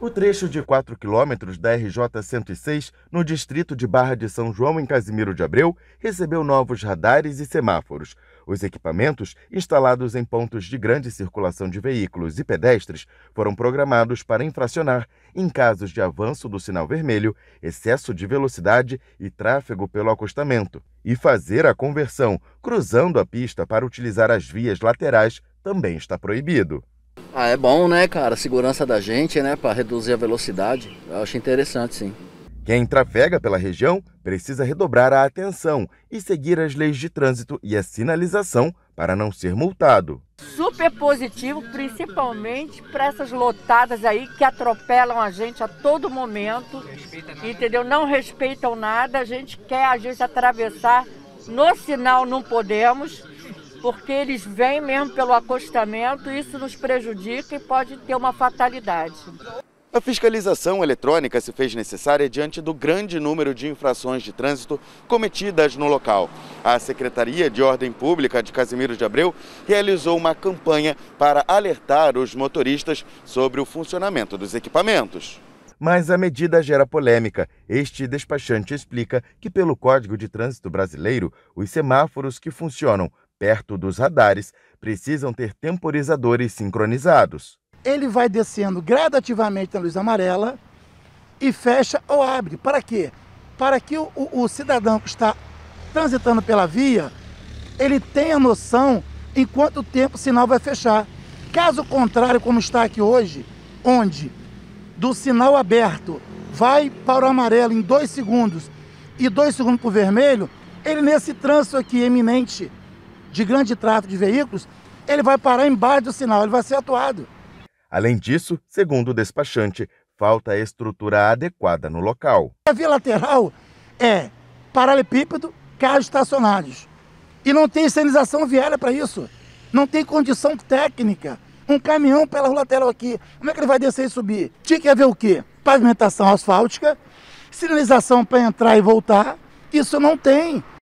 O trecho de 4 quilômetros da RJ-106, no distrito de Barra de São João, em Casimiro de Abreu, recebeu novos radares e semáforos. Os equipamentos, instalados em pontos de grande circulação de veículos e pedestres, foram programados para infracionar, em casos de avanço do sinal vermelho, excesso de velocidade e tráfego pelo acostamento, e fazer a conversão, cruzando a pista para utilizar as vias laterais, também está proibido. Ah, é bom, né, cara? A segurança da gente, né, para reduzir a velocidade. Eu acho interessante, sim. Quem trafega pela região precisa redobrar a atenção e seguir as leis de trânsito e a sinalização para não ser multado. Super positivo, principalmente para essas lotadas aí que atropelam a gente a todo momento, entendeu? Não respeitam nada, a gente quer às vezes atravessar no sinal não podemos porque eles vêm mesmo pelo acostamento, isso nos prejudica e pode ter uma fatalidade. A fiscalização eletrônica se fez necessária diante do grande número de infrações de trânsito cometidas no local. A Secretaria de Ordem Pública de Casimiro de Abreu realizou uma campanha para alertar os motoristas sobre o funcionamento dos equipamentos. Mas a medida gera polêmica. Este despachante explica que, pelo Código de Trânsito Brasileiro, os semáforos que funcionam perto dos radares, precisam ter temporizadores sincronizados. Ele vai descendo gradativamente na luz amarela e fecha ou abre. Para quê? Para que o, o cidadão que está transitando pela via, ele tenha noção em quanto tempo o sinal vai fechar. Caso contrário, como está aqui hoje, onde do sinal aberto vai para o amarelo em dois segundos e dois segundos para o vermelho, ele nesse trânsito aqui eminente de grande tráfego de veículos, ele vai parar embaixo do sinal, ele vai ser atuado. Além disso, segundo o despachante, falta a estrutura adequada no local. A via lateral é paralelepípedo, carros estacionários. E não tem sinalização viária para isso. Não tem condição técnica. Um caminhão pela rua lateral aqui, como é que ele vai descer e subir? Tinha que haver o quê? Pavimentação asfáltica, sinalização para entrar e voltar. Isso não tem.